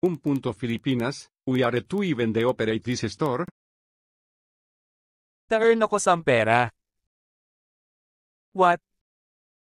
Un punto Filipinas, we are to even the operate this store? Na-earn ako sa pera. What?